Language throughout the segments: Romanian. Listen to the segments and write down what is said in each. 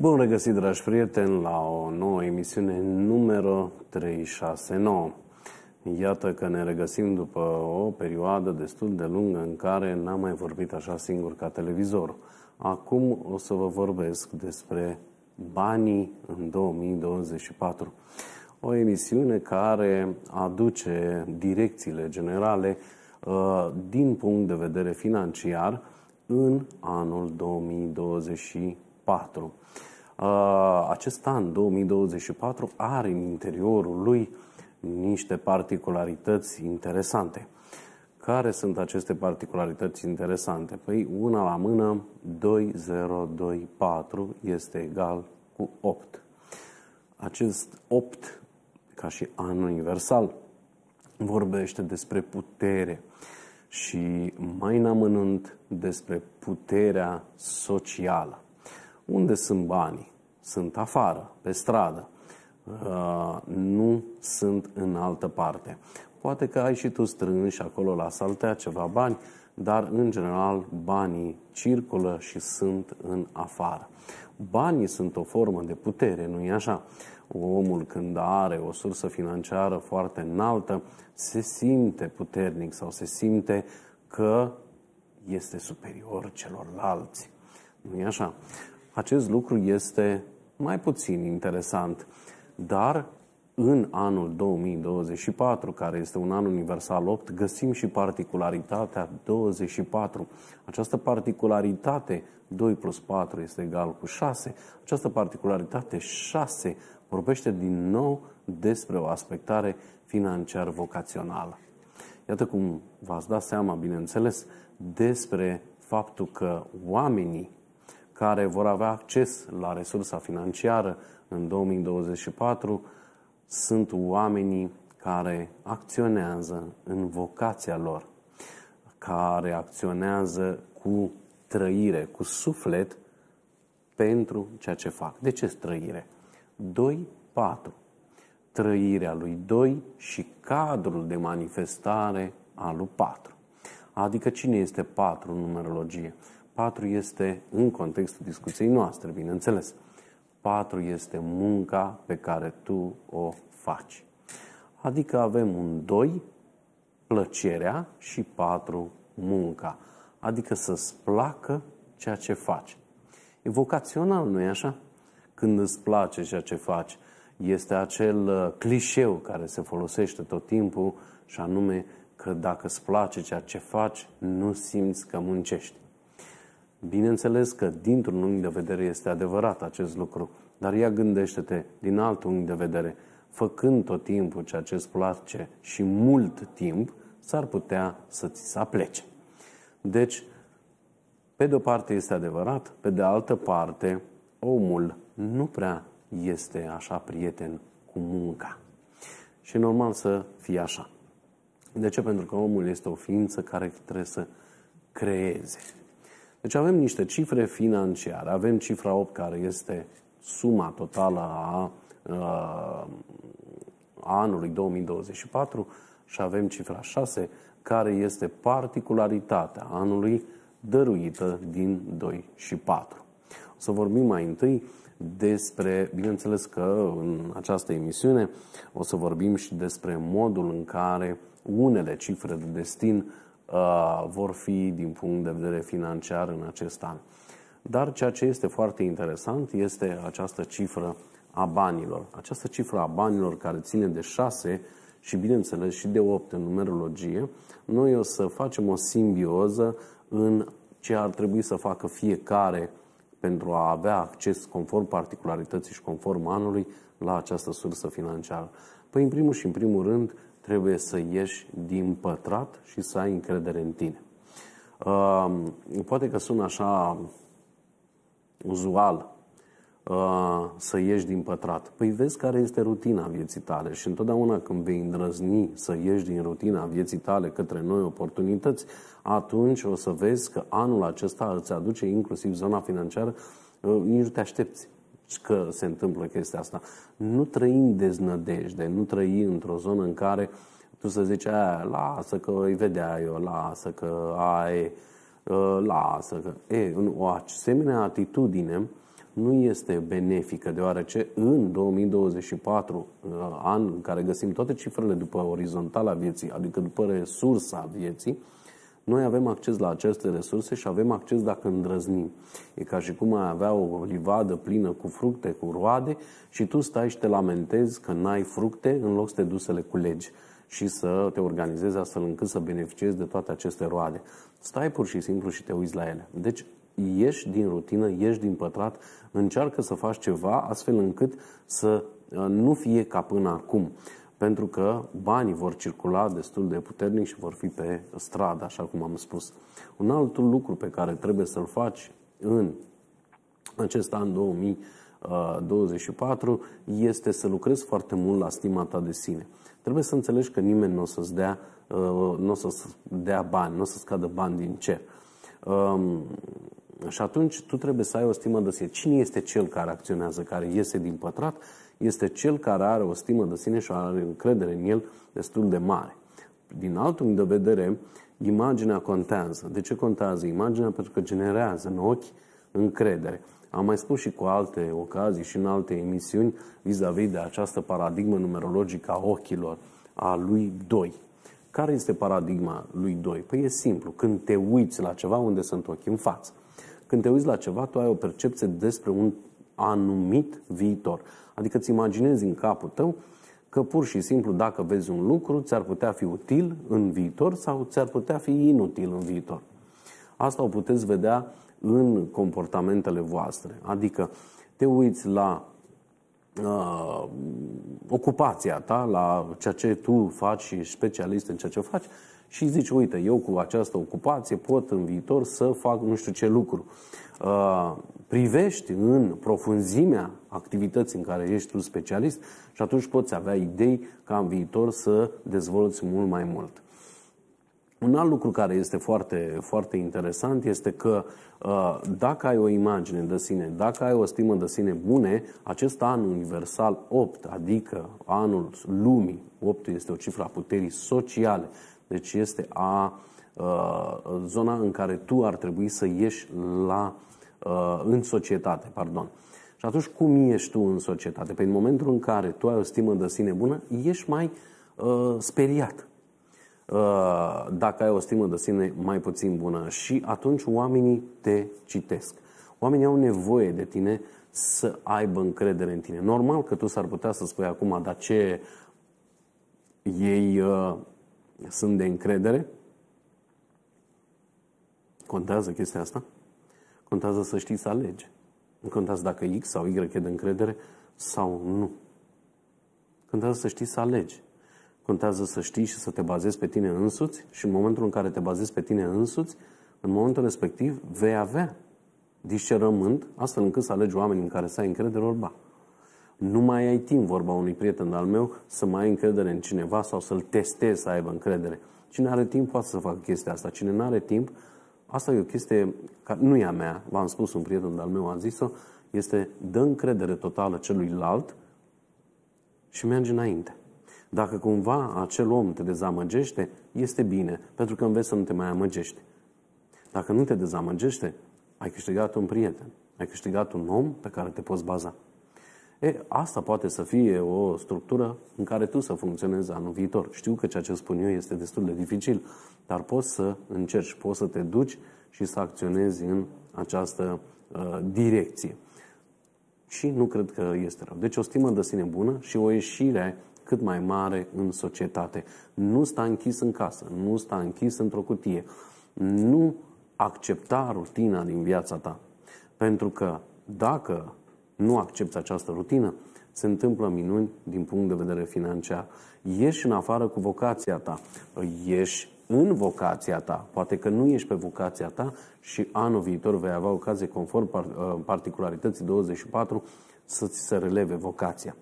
Bun regăsit, dragi prieteni, la o nouă emisiune numero 369. Iată că ne regăsim după o perioadă destul de lungă în care n-am mai vorbit așa singur ca televizor. Acum o să vă vorbesc despre banii în 2024. O emisiune care aduce direcțiile generale uh, din punct de vedere financiar în anul 2024. Uh, acest an 2024 are în interiorul lui niște particularități interesante. Care sunt aceste particularități interesante? Păi una la mână, 2024 este egal cu 8. Acest 8, ca și an universal, vorbește despre putere și mai în amănunt despre puterea socială. Unde sunt banii? Sunt afară, pe stradă. Uh, nu sunt în altă parte. Poate că ai și tu strânși acolo la saltea ceva bani, dar în general banii circulă și sunt în afară. Banii sunt o formă de putere, nu i așa? Omul când are o sursă financiară foarte înaltă, se simte puternic sau se simte că este superior celorlalți. Nu i așa? acest lucru este mai puțin interesant. Dar în anul 2024, care este un an universal 8, găsim și particularitatea 24. Această particularitate 2 plus 4 este egal cu 6. Această particularitate 6 vorbește din nou despre o aspectare financiar vocațională. Iată cum v-ați dat seama, bineînțeles, despre faptul că oamenii care vor avea acces la resursa financiară în 2024 sunt oamenii care acționează în vocația lor, care acționează cu trăire, cu suflet pentru ceea ce fac. De ce trăire? 2, 4. Trăirea lui 2 și cadrul de manifestare al lui 4. Adică cine este 4 în numerologie? Patru este în contextul discuției noastre, bineînțeles. Patru este munca pe care tu o faci. Adică avem un 2, plăcerea și 4, munca. Adică să-ți placă ceea ce faci. E vocațional, nu-i așa? Când îți place ceea ce faci, este acel uh, clișeu care se folosește tot timpul și anume că dacă îți place ceea ce faci, nu simți că muncești. Bineînțeles că dintr-un unghi de vedere este adevărat acest lucru, dar ea gândește-te din alt unghi de vedere, făcând tot timpul ceea ce îți place și mult timp, s-ar putea să ți se aplece. Deci, pe de o parte este adevărat, pe de altă parte, omul nu prea este așa prieten cu munca. Și normal să fie așa. De ce? Pentru că omul este o ființă care trebuie să creeze. Deci avem niște cifre financiare. Avem cifra 8 care este suma totală a, a uh, anului 2024 și avem cifra 6 care este particularitatea anului dăruită din 2 și 4. O să vorbim mai întâi despre, bineînțeles că în această emisiune o să vorbim și despre modul în care unele cifre de destin Uh, vor fi din punct de vedere financiar în acest an. Dar ceea ce este foarte interesant este această cifră a banilor. Această cifră a banilor care ține de 6 și bineînțeles și de 8 în numerologie, noi o să facem o simbioză în ce ar trebui să facă fiecare pentru a avea acces conform particularității și conform anului la această sursă financiară. Păi în primul și în primul rând trebuie să ieși din pătrat și să ai încredere în tine. Uh, poate că sună așa uzual uh, să ieși din pătrat. Păi vezi care este rutina vieții tale și întotdeauna când vei îndrăzni să ieși din rutina vieții tale către noi oportunități, atunci o să vezi că anul acesta îți aduce inclusiv zona financiară, uh, nici nu te aștepți că se întâmplă chestia asta. Nu trăim în deznădejde, nu trăim într-o zonă în care tu să zici, aia, lasă că îi vedea eu, lasă că ai, ă, lasă că... E, o asemenea atitudine nu este benefică, deoarece în 2024, ă, an în care găsim toate cifrele după orizontala vieții, adică după resursa vieții, noi avem acces la aceste resurse și avem acces dacă îndrăznim. E ca și cum ai avea o livadă plină cu fructe, cu roade și tu stai și te lamentezi că n-ai fructe în loc să te duci să le culegi și să te organizezi astfel încât să beneficiezi de toate aceste roade. Stai pur și simplu și te uiți la ele. Deci ieși din rutină, ieși din pătrat, încearcă să faci ceva astfel încât să uh, nu fie ca până acum pentru că banii vor circula destul de puternic și vor fi pe stradă, așa cum am spus. Un alt lucru pe care trebuie să-l faci în acest an 2024 uh, este să lucrezi foarte mult la stima ta de sine. Trebuie să înțelegi că nimeni nu o să-ți dea, uh, nu o să dea bani, nu o să scadă bani din cer. Um, și atunci tu trebuie să ai o stimă de sine. Cine este cel care acționează, care iese din pătrat este cel care are o stimă de sine și are încredere în el destul de mare. Din altul de vedere, imaginea contează. De ce contează imaginea? Pentru că generează în ochi încredere. Am mai spus și cu alte ocazii și în alte emisiuni vis-a-vis de această paradigmă numerologică a ochilor, a lui 2. Care este paradigma lui 2? Păi e simplu. Când te uiți la ceva, unde sunt ochii? În față. Când te uiți la ceva, tu ai o percepție despre un anumit viitor. Adică îți imaginezi în capul tău că pur și simplu dacă vezi un lucru, ți-ar putea fi util în viitor sau ți-ar putea fi inutil în viitor. Asta o puteți vedea în comportamentele voastre. Adică te uiți la uh, ocupația ta, la ceea ce tu faci și specialist în ceea ce faci și zici, uite, eu cu această ocupație pot în viitor să fac nu știu ce lucru. Uh, privești în profunzimea activității în care ești tu specialist și atunci poți avea idei ca în viitor să dezvolți mult mai mult. Un alt lucru care este foarte, foarte interesant este că uh, dacă ai o imagine de sine, dacă ai o stimă de sine bune, acest an universal 8, adică anul lumii, 8 este o cifră a puterii sociale, deci este a ă, zona în care tu ar trebui să ieși la, ă, în societate. Pardon. Și atunci cum ești tu în societate? Păi în momentul în care tu ai o stimă de sine bună, ești mai a, ă, speriat. A, dacă ai o stimă de sine mai puțin bună și atunci oamenii te citesc. Oamenii au nevoie de tine să aibă încredere în tine. Normal că tu s-ar putea să spui acum, dar ce ei uh, sunt de încredere. Contează chestia asta? Contează să știi să alegi. Nu contează dacă X sau Y e de încredere sau nu. Contează să știi să alegi. Contează să știi și să te bazezi pe tine însuți și în momentul în care te bazezi pe tine însuți, în momentul respectiv vei avea discernământ astfel încât să alegi oameni în care să ai încredere, ori ba nu mai ai timp, vorba unui prieten al meu, să mai ai încredere în cineva sau să-l testezi să aibă încredere. Cine are timp poate să facă chestia asta. Cine nu are timp, asta e o chestie care nu e a mea, v-am spus un prieten al meu, a zis-o, este dă încredere totală celuilalt și merge înainte. Dacă cumva acel om te dezamăgește, este bine, pentru că înveți să nu te mai amăgești. Dacă nu te dezamăgește, ai câștigat un prieten, ai câștigat un om pe care te poți baza. E, asta poate să fie o structură în care tu să funcționezi anul viitor. Știu că ceea ce spun eu este destul de dificil, dar poți să încerci, poți să te duci și să acționezi în această uh, direcție. Și nu cred că este rău. Deci o stimă de sine bună și o ieșire cât mai mare în societate. Nu sta închis în casă, nu sta închis într-o cutie. Nu accepta rutina din viața ta. Pentru că dacă nu accepti această rutină, se întâmplă minuni din punct de vedere financiar. Ieși în afară cu vocația ta, ieși în vocația ta, poate că nu ești pe vocația ta și anul viitor vei avea ocazie, conform uh, particularității 24, să-ți se releve vocația.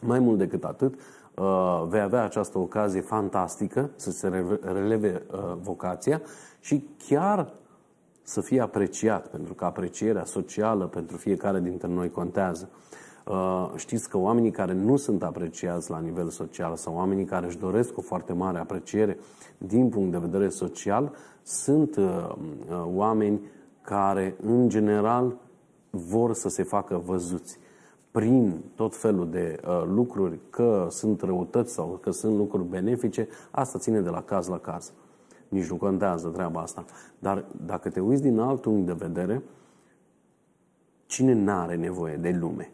Mai mult decât atât, uh, vei avea această ocazie fantastică să se releve uh, vocația și chiar să fie apreciat, pentru că aprecierea socială pentru fiecare dintre noi contează. Uh, știți că oamenii care nu sunt apreciați la nivel social sau oamenii care își doresc o foarte mare apreciere din punct de vedere social sunt uh, uh, oameni care, în general, vor să se facă văzuți prin tot felul de uh, lucruri, că sunt răutăți sau că sunt lucruri benefice, asta ține de la caz la caz nici nu contează treaba asta. Dar dacă te uiți din alt unghi de vedere, cine n-are nevoie de lume?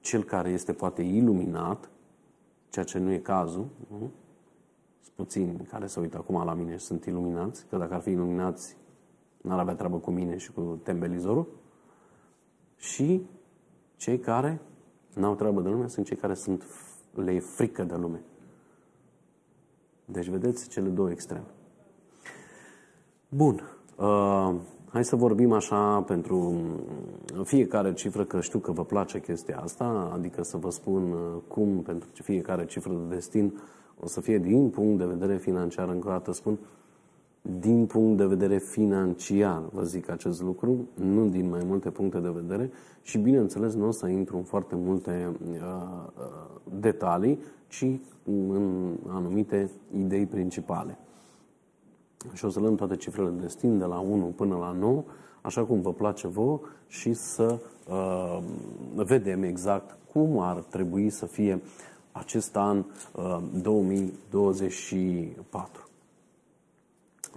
Cel care este poate iluminat, ceea ce nu e cazul, nu? sunt puțini care se uită acum la mine și sunt iluminați, că dacă ar fi iluminați, n-ar avea treabă cu mine și cu tembelizorul, și cei care n-au treabă de lume sunt cei care sunt, le e frică de lume. Deci vedeți cele două extreme. Bun. Uh, hai să vorbim așa pentru fiecare cifră, că știu că vă place chestia asta, adică să vă spun uh, cum pentru fiecare cifră de destin o să fie din punct de vedere financiar, încă o dată spun, din punct de vedere financiar, vă zic acest lucru, nu din mai multe puncte de vedere și bineînțeles nu o să intru în foarte multe uh, uh detalii, ci în anumite idei principale. Și o să luăm toate cifrele de destin de la 1 până la 9, așa cum vă place vouă și să uh, vedem exact cum ar trebui să fie acest an uh, 2024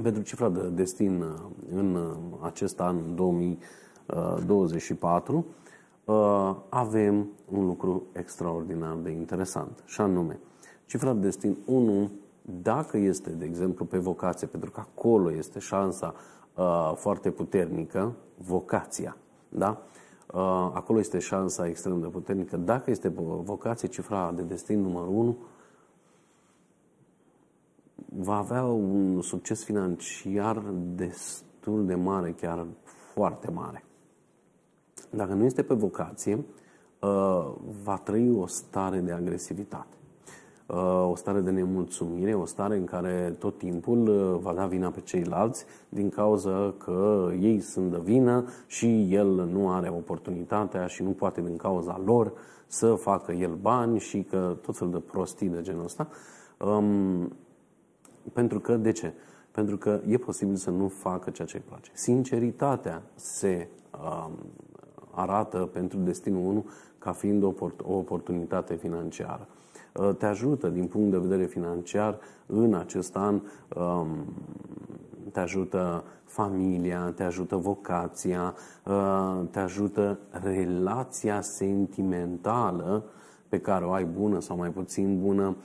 pentru cifra de destin uh, în uh, acest an 2024, uh, avem un lucru extraordinar de interesant, și anume, cifra de destin 1, dacă este, de exemplu, pe vocație, pentru că acolo este șansa foarte puternică, vocația, da? Acolo este șansa extrem de puternică. Dacă este vocație, cifra de destin numărul 1 va avea un succes financiar destul de mare, chiar foarte mare. Dacă nu este pe vocație, uh, va trăi o stare de agresivitate, uh, o stare de nemulțumire, o stare în care tot timpul uh, va da vina pe ceilalți din cauza că ei sunt de vină și el nu are oportunitatea și nu poate din cauza lor să facă el bani și că tot fel de prostii de genul ăsta. Um, pentru că, de ce? Pentru că e posibil să nu facă ceea ce îi place. Sinceritatea se uh, arată pentru destinul 1 ca fiind o, o oportunitate financiară. Uh, te ajută din punct de vedere financiar în acest an, um, te ajută familia, te ajută vocația, uh, te ajută relația sentimentală pe care o ai bună sau mai puțin bună,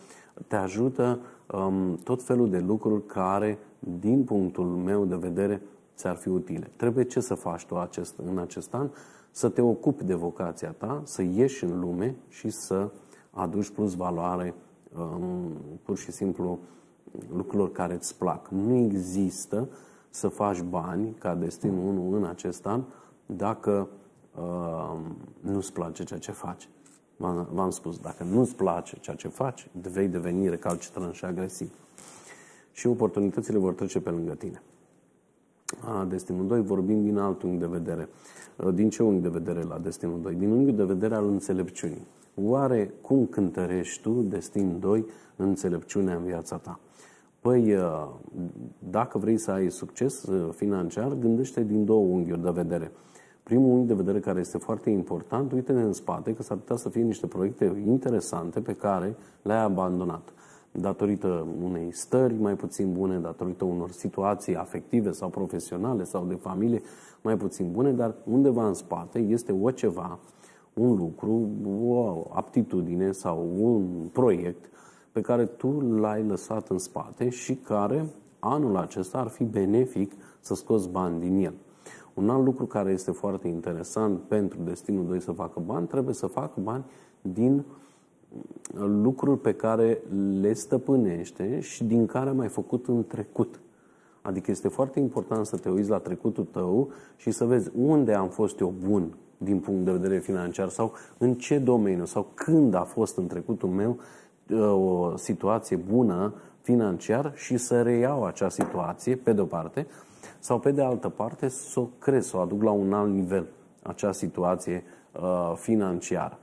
te ajută uh, um, tot felul de lucruri care, din punctul meu de vedere, ți-ar fi utile. Trebuie ce să faci tu acest, în acest an? Să te ocupi de vocația ta, să ieși în lume și să aduci plus valoare um, pur și simplu lucrurilor care îți plac. Nu există să faci bani ca destinul 1 în acest an dacă uh, nu-ți place ceea ce faci. V-am spus, dacă nu-ți place ceea ce faci, vei deveni recalcitrant și agresiv. Și oportunitățile vor trece pe lângă tine. A, destinul 2, vorbim din alt unghi de vedere. Din ce unghi de vedere la destinul 2? Din unghiul de vedere al înțelepciunii. Oare cum cântărești tu, destin 2, înțelepciunea în viața ta? Păi, uh, dacă vrei să ai succes uh, financiar, gândește din două unghiuri de vedere – primul unii de vedere care este foarte important, uite-ne în spate că s-ar putea să fie niște proiecte interesante pe care le-ai abandonat datorită unei stări mai puțin bune, datorită unor situații afective sau profesionale sau de familie mai puțin bune, dar undeva în spate este o ceva, un lucru, o aptitudine sau un proiect pe care tu l-ai lăsat în spate și care anul acesta ar fi benefic să scoți bani din el. Un alt lucru care este foarte interesant pentru Destinul 2 să facă bani, trebuie să facă bani din lucruri pe care le stăpânește și din care a mai făcut în trecut. Adică este foarte important să te uiți la trecutul tău și să vezi unde am fost eu bun din punct de vedere financiar sau în ce domeniu sau când a fost în trecutul meu uh, o situație bună financiar și să reiau acea situație, pe de-o parte, sau pe de altă parte să o cresc, să o aduc la un alt nivel, acea situație uh, financiară.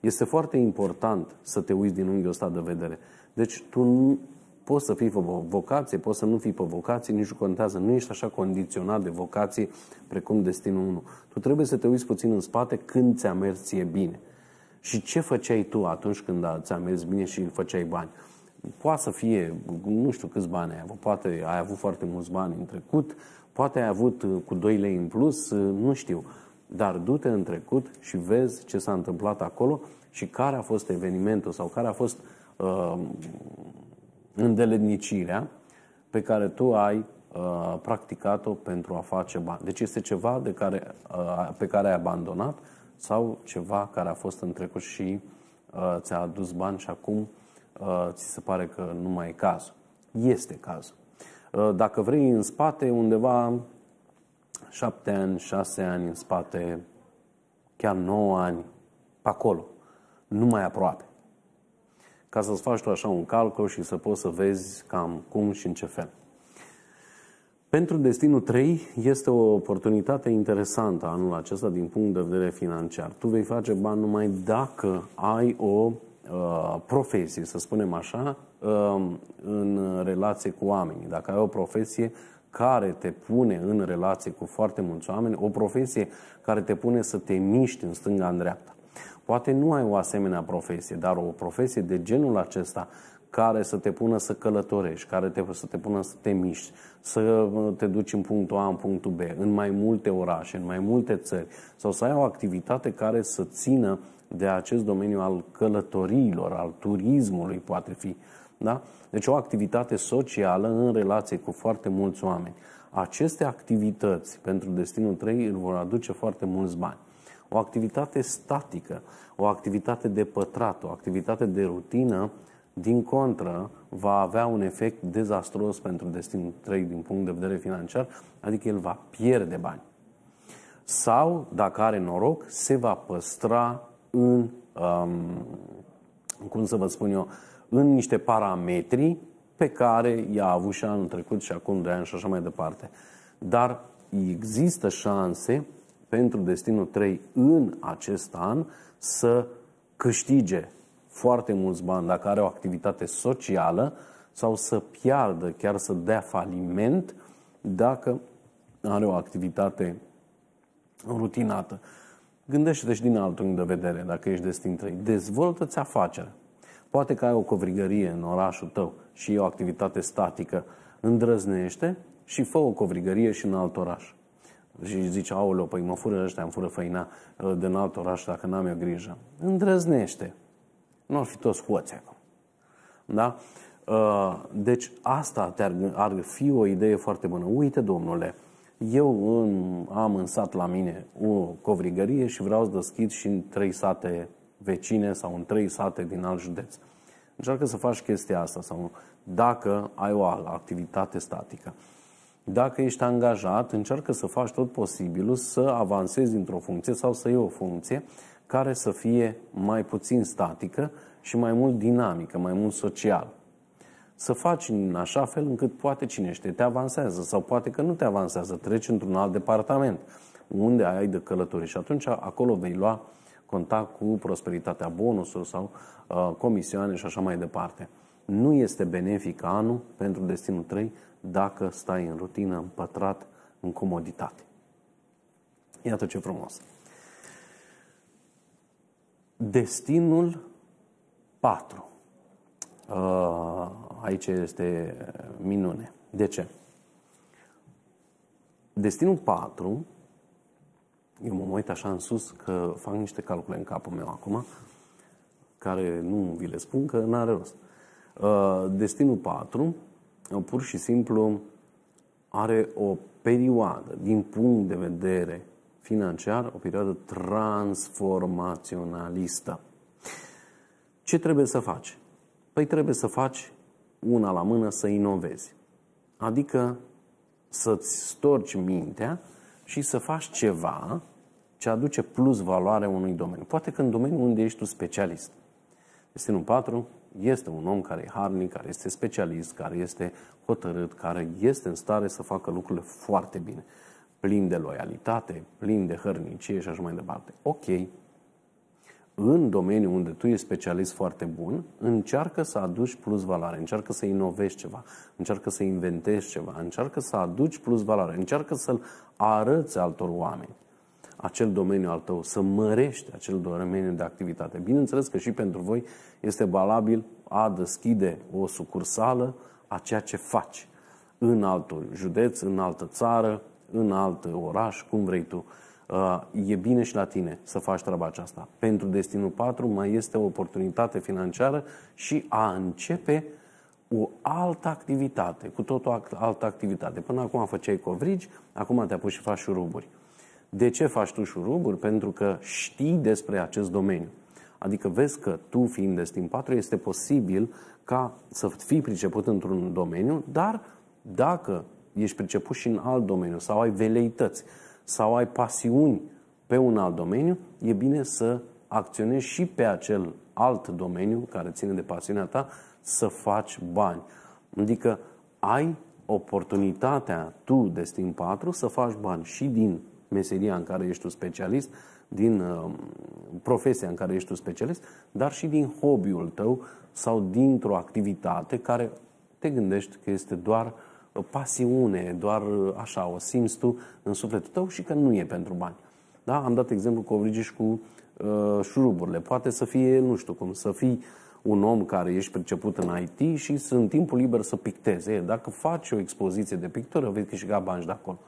Este foarte important să te uiți din unghiul ăsta de vedere. Deci tu nu, poți să fii pe vocație, poți să nu fii pe vocație, nici nu contează. Nu ești așa condiționat de vocație precum destinul 1. Tu trebuie să te uiți puțin în spate când ți-a mers ție bine. Și ce făceai tu atunci când ți-a mers bine și făceai bani? Poate să fie, nu știu câți bani ai avut, poate ai avut foarte mulți bani în trecut, Poate ai avut uh, cu 2 lei în plus, uh, nu știu. Dar du-te în trecut și vezi ce s-a întâmplat acolo și care a fost evenimentul sau care a fost uh, îndelednicirea pe care tu ai uh, practicat-o pentru a face bani. Deci este ceva de care, uh, pe care ai abandonat sau ceva care a fost în trecut și uh, ți-a adus bani și acum uh, ți se pare că nu mai e cazul. Este cazul. Uh, dacă vrei, în spate, undeva șapte ani, șase ani în spate, chiar nouă ani, pe acolo, nu mai aproape. Ca să-ți faci tu așa un calcul și să poți să vezi cam cum și în ce fel. Pentru destinul 3 este o oportunitate interesantă anul acesta din punct de vedere financiar. Tu vei face bani numai dacă ai o uh, profesie, să spunem așa, Um, în relație cu oamenii. Dacă ai o profesie care te pune în relație cu foarte mulți oameni, o profesie care te pune să te miști în stânga, în dreapta. Poate nu ai o asemenea profesie, dar o profesie de genul acesta care să te pună să călătorești, care te, să te pună să te miști, să te duci în punctul A, în punctul B, în mai multe orașe, în mai multe țări, sau să ai o activitate care să țină de acest domeniu al călătoriilor, al turismului, poate fi da? Deci o activitate socială în relație cu foarte mulți oameni. Aceste activități pentru destinul 3 îl vor aduce foarte mulți bani. O activitate statică, o activitate de pătrat, o activitate de rutină, din contră, va avea un efect dezastros pentru destinul 3 din punct de vedere financiar, adică el va pierde bani. Sau, dacă are noroc, se va păstra în, um, cum să vă spun eu, în niște parametri pe care i-a avut și anul trecut și acum de ani și așa mai departe. Dar există șanse pentru Destinul 3 în acest an să câștige foarte mulți bani dacă are o activitate socială sau să piardă, chiar să dea faliment dacă are o activitate rutinată. Gândește-te și din alt de vedere, dacă ești destin 3. Dezvoltă-ți afacerea. Poate că ai o covrigărie în orașul tău și e o activitate statică, îndrăznește și fă o covrigărie și în alt oraș. Și zice, aoleo, păi mă fură ăștia, îmi fură făina ă, de în alt oraș dacă n-am eu grijă. Îndrăznește. Nu ar fi toți hoți acum. Da? Ă, deci asta ar ar fi o idee foarte bună. Uite, domnule, eu am în sat la mine o covrigărie și vreau să deschid și în trei sate vecine sau în trei sate din alt județ. Încearcă să faci chestia asta sau dacă ai o activitate statică. Dacă ești angajat, încearcă să faci tot posibilul să avansezi într o funcție sau să iei o funcție care să fie mai puțin statică și mai mult dinamică, mai mult social. Să faci în așa fel încât poate cine știe te avansează sau poate că nu te avansează, treci într-un alt departament unde ai de călătorie și atunci acolo vei lua conta cu prosperitatea bonusuri sau uh, comisioane și așa mai departe. Nu este benefic anul pentru destinul 3 dacă stai în rutină, în pătrat, în comoditate. Iată ce frumos. Destinul 4. Uh, aici este minune. De ce? Destinul 4 eu mă uit așa în sus că fac niște calcule în capul meu acum, care nu vi le spun că nu are rost. Uh, destinul 4, uh, pur și simplu, are o perioadă, din punct de vedere financiar, o perioadă transformaționalistă. Ce trebuie să faci? Păi trebuie să faci una la mână să inovezi. Adică să-ți storci mintea și să faci ceva ce aduce plus valoare unui domeniu. Poate că în domeniul unde ești tu specialist. Destinul 4 este un om care e harnic, care este specialist, care este hotărât, care este în stare să facă lucrurile foarte bine. Plin de loialitate, plin de hărnicie și așa mai departe. Ok, în domeniul unde tu ești specialist foarte bun, încearcă să aduci plus valoare, încearcă să inovezi ceva, încearcă să inventezi ceva, încearcă să aduci plus valoare, încearcă să-l arăți altor oameni acel domeniu al tău, să mărești acel domeniu de activitate. Bineînțeles că și pentru voi este valabil a deschide o sucursală a ceea ce faci în altul județ, în altă țară, în alt oraș, cum vrei tu. Uh, e bine și la tine să faci treaba aceasta. Pentru Destinul 4 mai este o oportunitate financiară și a începe o altă activitate, cu tot o altă activitate. Până acum făceai covrigi, acum te apuci și faci șuruburi. De ce faci tu șuruburi? Pentru că știi despre acest domeniu. Adică vezi că tu, fiind destin 4, este posibil ca să fii priceput într-un domeniu, dar dacă ești priceput și în alt domeniu sau ai veleități sau ai pasiuni pe un alt domeniu, e bine să acționezi și pe acel alt domeniu care ține de pasiunea ta să faci bani. Adică ai oportunitatea tu, Destin 4, să faci bani și din meseria în care ești tu specialist, din uh, profesia în care ești tu specialist, dar și din hobby-ul tău sau dintr-o activitate care te gândești că este doar uh, pasiune, doar uh, așa, o simți tu în sufletul tău și că nu e pentru bani. Da? Am dat exemplu și cu uh, șuruburile. Poate să fie, nu știu cum, să fii un om care ești priceput în IT și în timpul liber să picteze. Dacă faci o expoziție de pictură, vei câștiga bani de acolo.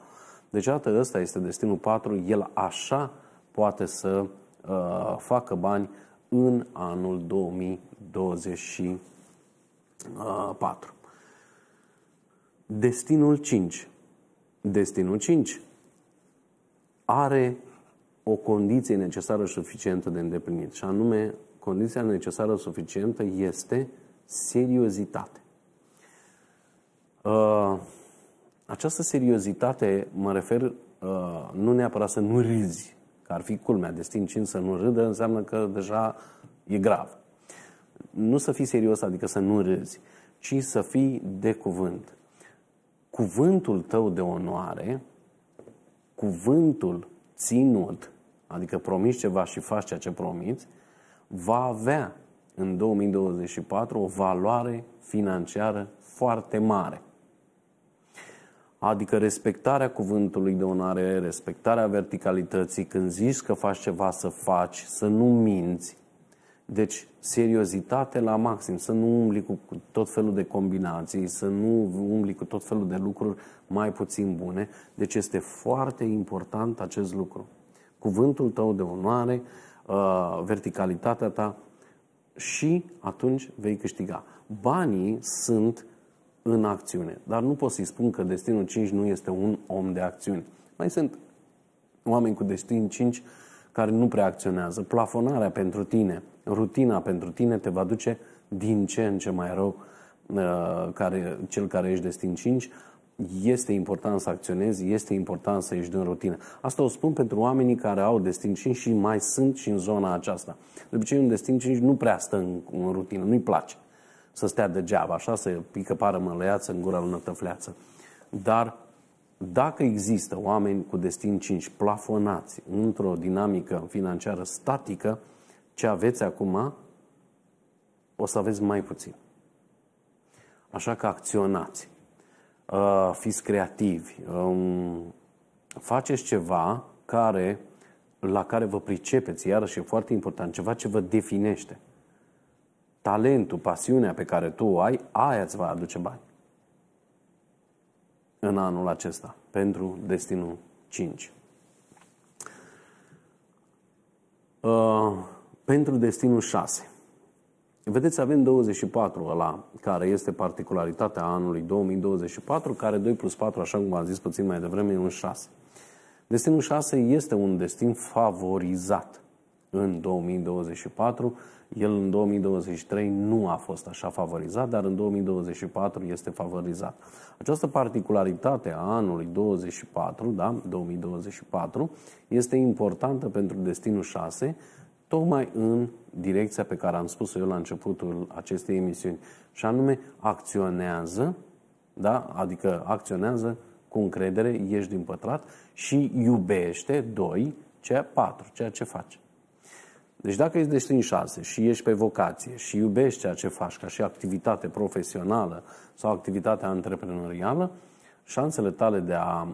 Deci, iată, ăsta este destinul 4, el așa poate să uh, facă bani în anul 2024. Uh, destinul 5. Destinul 5 are o condiție necesară suficientă de îndeplinit și anume condiția necesară suficientă este seriozitate. Uh, această seriozitate, mă refer uh, nu neapărat să nu râzi, că ar fi culmea, de stincin să nu râdă înseamnă că deja e grav. Nu să fii serios, adică să nu râzi, ci să fii de cuvânt. Cuvântul tău de onoare, cuvântul ținut, adică promiți ceva și faci ceea ce promiți, va avea în 2024 o valoare financiară foarte mare. Adică respectarea cuvântului de onoare, respectarea verticalității, când zici că faci ceva, să faci, să nu minți. Deci, seriozitate la maxim, să nu umbli cu tot felul de combinații, să nu umbli cu tot felul de lucruri mai puțin bune. Deci este foarte important acest lucru. Cuvântul tău de onoare, uh, verticalitatea ta și atunci vei câștiga. Banii sunt în acțiune. Dar nu pot să-i spun că destinul 5 nu este un om de acțiune. Mai sunt oameni cu destin 5 care nu prea acționează. Plafonarea pentru tine, rutina pentru tine te va duce din ce în ce mai rău uh, care, cel care ești destin 5 este important să acționezi, este important să ieși din rutină. Asta o spun pentru oamenii care au destin 5 și mai sunt și în zona aceasta. De obicei, un destin 5 nu prea stă în, în rutină, nu-i place să stea degeaba, așa, să pică pară mălăiață în gura lună tăfleață. Dar dacă există oameni cu destin cinci plafonați într-o dinamică financiară statică, ce aveți acum o să aveți mai puțin. Așa că acționați, uh, fiți creativi, um, faceți ceva care, la care vă pricepeți, iarăși e foarte important, ceva ce vă definește talentul, pasiunea pe care tu o ai, aia îți va aduce bani. În anul acesta, pentru destinul 5. Uh, pentru destinul 6. Vedeți, avem 24 ăla, care este particularitatea anului 2024, care 2 plus 4, așa cum am zis puțin mai devreme, e un 6. Destinul 6 este un destin favorizat în 2024 el în 2023 nu a fost așa favorizat, dar în 2024 este favorizat. Această particularitate a anului 24, da, 2024, este importantă pentru destinul 6, tocmai în direcția pe care am spus-o eu la începutul acestei emisiuni, și anume acționează, da? adică acționează cu încredere, ieși din pătrat și iubește, doi, ceea patru, ceea ce faci. Deci dacă ești destin șanse și ești pe vocație și iubești ceea ce faci ca și activitate profesională sau activitatea antreprenorială, șansele tale de a,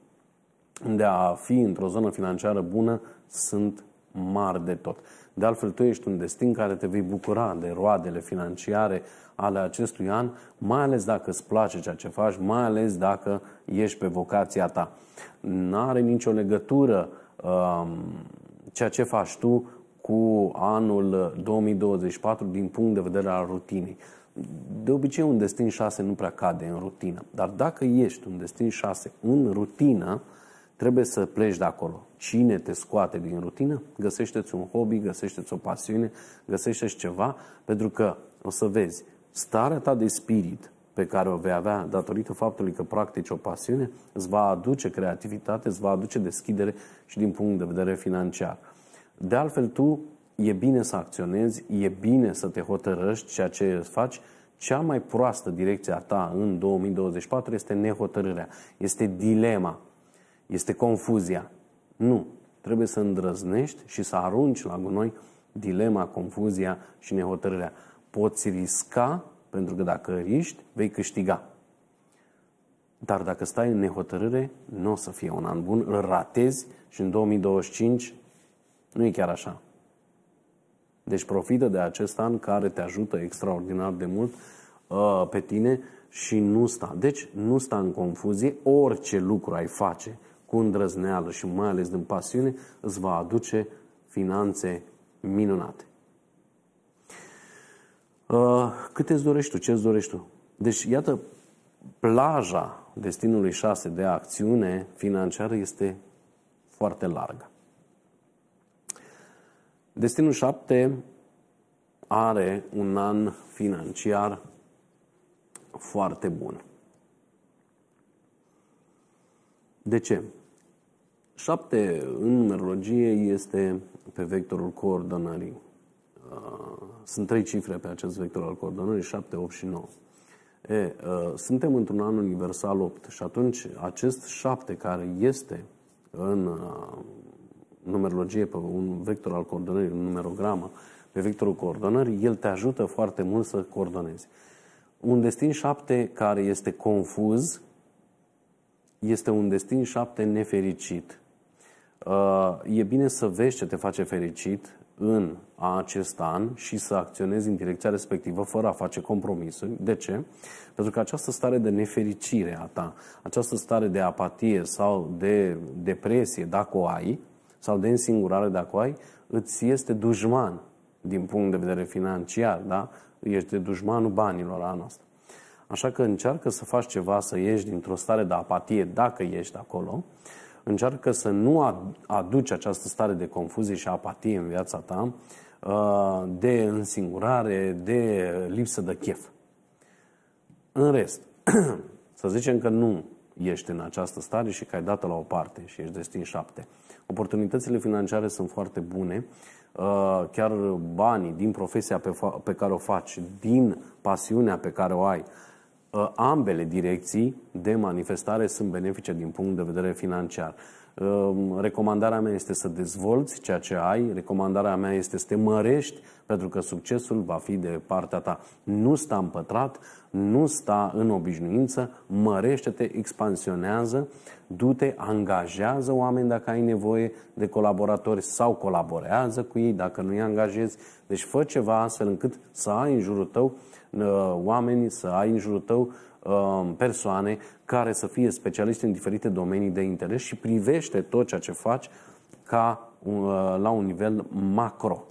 de a fi într-o zonă financiară bună sunt mari de tot. De altfel, tu ești un destin care te vei bucura de roadele financiare ale acestui an, mai ales dacă îți place ceea ce faci, mai ales dacă ești pe vocația ta. N-are nicio legătură uh, ceea ce faci tu cu anul 2024 din punct de vedere al rutinei. De obicei, un destin 6 nu prea cade în rutină, dar dacă ești un destin 6 în rutină, trebuie să pleci de acolo. Cine te scoate din rutină? Găsește-ți un hobby, găsește-ți o pasiune, găsește-ți ceva, pentru că o să vezi, starea ta de spirit pe care o vei avea datorită faptului că practici o pasiune, îți va aduce creativitate, îți va aduce deschidere și din punct de vedere financiar. De altfel, tu e bine să acționezi, e bine să te hotărăști ceea ce faci. Cea mai proastă direcție a ta în 2024 este nehotărârea, este dilema, este confuzia. Nu, trebuie să îndrăznești și să arunci la gunoi dilema, confuzia și nehotărârea. Poți risca pentru că dacă riști, vei câștiga. Dar dacă stai în nehotărâre, nu o să fie un an bun, îl ratezi și în 2025 nu e chiar așa. Deci profită de acest an care te ajută extraordinar de mult uh, pe tine și nu sta. Deci nu sta în confuzie, orice lucru ai face cu îndrăzneală și mai ales din pasiune îți va aduce finanțe minunate. Uh, cât îți dorești tu? Ce îți dorești tu? Deci, iată, plaja destinului 6 de acțiune financiară este foarte largă. Destinul 7 are un an financiar foarte bun. De ce? 7 în numerologie este pe vectorul coordonării Uh, sunt trei cifre pe acest vector al coordonării, 7, 8 și 9. E, uh, suntem într-un an universal 8 și atunci acest 7 care este în uh, numerologie pe un vector al coordonării, un numerogramă, pe vectorul coordonării, el te ajută foarte mult să coordonezi. Un destin 7 care este confuz este un destin 7 nefericit. E bine să vezi ce te face fericit, în acest an și să acționezi în direcția respectivă fără a face compromisuri. De ce? Pentru că această stare de nefericire a ta, această stare de apatie sau de depresie, dacă o ai, sau de însingurare, dacă o ai, îți este dușman din punct de vedere financiar, da? Ești dușmanul banilor a noastră. Așa că încearcă să faci ceva, să ieși dintr-o stare de apatie, dacă ești acolo, încearcă să nu aduci această stare de confuzie și apatie în viața ta, uh, de însingurare, de lipsă de chef. În rest, să zicem că nu ești în această stare și că ai dat la o parte și ești destin șapte. Oportunitățile financiare sunt foarte bune, uh, chiar banii din profesia pe, pe care o faci, din pasiunea pe care o ai, ambele direcții de manifestare sunt benefice din punct de vedere financiar. Ehm, recomandarea mea este să dezvolți ceea ce ai, recomandarea mea este să te mărești, pentru că succesul va fi de partea ta. Nu sta împătrat, nu sta în obișnuință, mărește-te, expansionează, du-te, angajează oameni dacă ai nevoie de colaboratori sau colaborează cu ei dacă nu îi angajezi. Deci fă ceva astfel încât să ai în jurul tău ehm, oameni, să ai în jurul tău Um, persoane care să fie specialiști în diferite domenii de interes și privește tot ceea ce faci ca uh, la un nivel macro.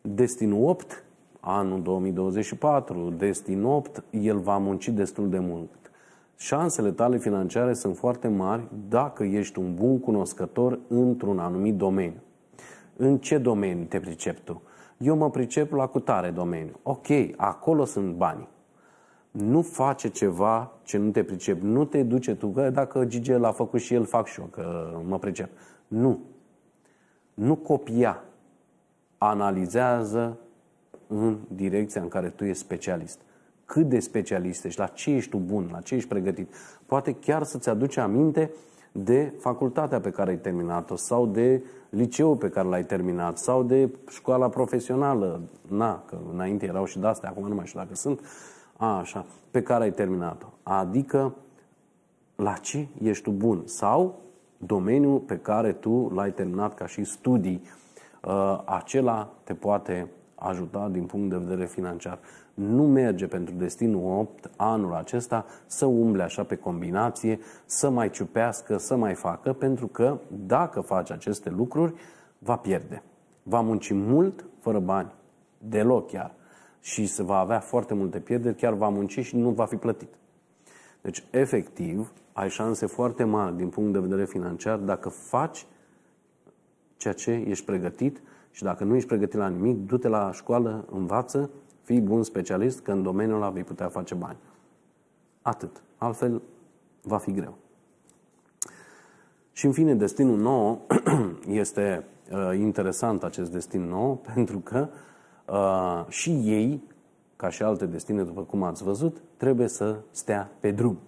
Destinul 8, anul 2024, destin 8, el va munci destul de mult. Șansele tale financiare sunt foarte mari dacă ești un bun cunoscător într-un anumit domeniu. În ce domeniu te pricep tu? Eu mă pricep la cutare domeniu. Ok, acolo sunt banii nu face ceva ce nu te pricep. Nu te duce tu că dacă Gigi l-a făcut și el, fac și eu că mă pricep. Nu. Nu copia. Analizează în direcția în care tu ești specialist. Cât de specialist ești, la ce ești tu bun, la ce ești pregătit. Poate chiar să-ți aduce aminte de facultatea pe care ai terminat-o sau de liceul pe care l-ai terminat sau de școala profesională. Na, că înainte erau și de astea, acum nu mai știu dacă sunt. Uh, a, așa. Pe care ai terminat-o. Adică la ce ești tu bun sau domeniul pe care tu l-ai terminat ca și studii, uh, acela te poate ajuta din punct de vedere financiar. Nu merge pentru destinul 8 anul acesta să umble așa pe combinație, să mai ciupească, să mai facă, pentru că dacă faci aceste lucruri, va pierde. Va munci mult fără bani, deloc chiar și se va avea foarte multe pierderi, chiar va munci și nu va fi plătit. Deci, efectiv, ai șanse foarte mari din punct de vedere financiar dacă faci ceea ce ești pregătit și dacă nu ești pregătit la nimic, du-te la școală, învață, fii bun specialist, că în domeniul ăla vei putea face bani. Atât. Altfel, va fi greu. Și în fine, destinul nou este uh, interesant acest destin nou, pentru că Uh, și ei, ca și alte destine, după cum ați văzut, trebuie să stea pe drum.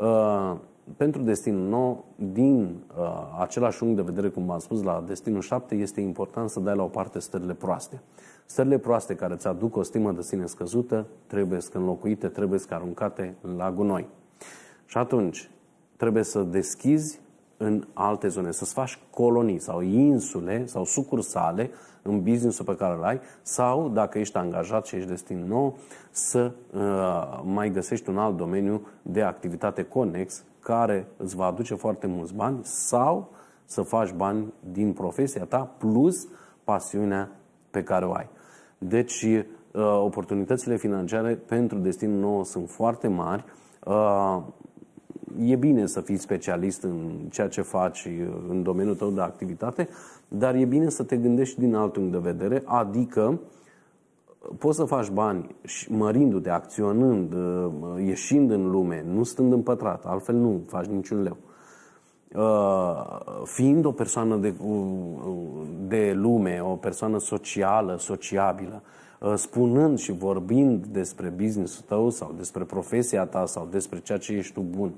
Uh, pentru destinul nou, din uh, același unghi de vedere, cum v-am spus, la destinul 7, este important să dai la o parte stările proaste. Stările proaste care îți aduc o stimă de sine scăzută, trebuie să înlocuite, trebuie să aruncate la gunoi. Și atunci, trebuie să deschizi în alte zone, să-ți faci colonii sau insule sau sucursale în businessul pe care îl ai sau, dacă ești angajat și ești destin nou, să uh, mai găsești un alt domeniu de activitate conex care îți va aduce foarte mulți bani sau să faci bani din profesia ta plus pasiunea pe care o ai. Deci, uh, oportunitățile financiare pentru destinul nou sunt foarte mari. Uh, e bine să fii specialist în ceea ce faci în domeniul tău de activitate, dar e bine să te gândești din alt punct de vedere, adică poți să faci bani mărindu-te, acționând, uh, ieșind în lume, nu stând în pătrat, altfel nu faci niciun leu. Uh, fiind o persoană de, uh, de lume, o persoană socială, sociabilă, spunând și vorbind despre business-ul tău sau despre profesia ta sau despre ceea ce ești tu bun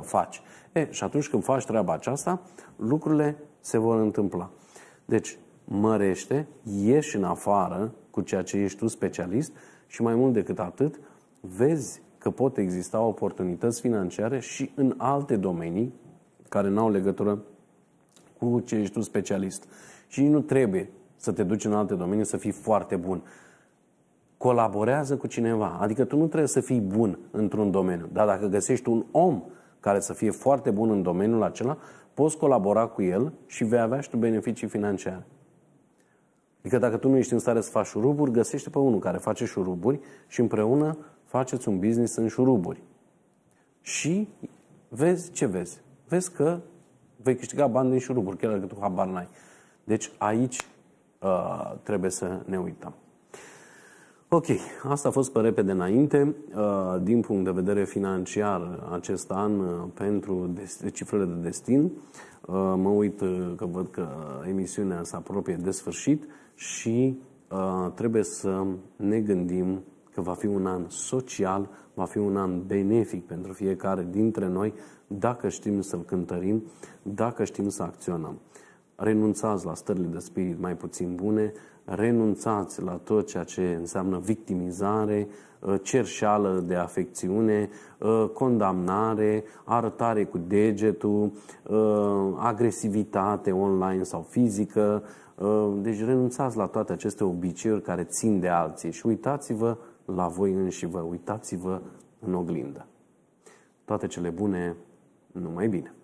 faci. E, și atunci când faci treaba aceasta, lucrurile se vor întâmpla. Deci, mărește, ieși în afară cu ceea ce ești tu specialist și mai mult decât atât, vezi că pot exista oportunități financiare și în alte domenii care n-au legătură cu ce ești tu specialist. Și nu trebuie să te duci în alte domenii să fii foarte bun colaborează cu cineva. Adică tu nu trebuie să fii bun într-un domeniu, dar dacă găsești un om care să fie foarte bun în domeniul acela, poți colabora cu el și vei avea și tu beneficii financiare. Adică dacă tu nu ești în stare să faci șuruburi, găsește pe unul care face șuruburi și împreună faceți un business în șuruburi. Și vezi ce vezi. Vezi că vei câștiga bani din șuruburi, chiar dacă tu habar n-ai. Deci aici uh, trebuie să ne uităm. Ok, asta a fost pe repede înainte. Uh, din punct de vedere financiar, acest an uh, pentru cifrele de destin, uh, mă uit că văd că emisiunea se apropie de sfârșit și trebuie să ne gândim că va fi un an social, va fi un an benefic pentru fiecare dintre noi dacă știm să-l cântărim, dacă știm să acționăm. Renunțați la stările de spirit mai puțin bune, renunțați la tot ceea ce înseamnă victimizare, uh, cerșeală de afecțiune, uh, condamnare, arătare cu degetul, uh, agresivitate online sau fizică. Deci renunțați la toate aceste obiceiuri care țin de alții și uitați-vă la voi înși vă, uitați-vă în oglindă. Toate cele bune, numai bine!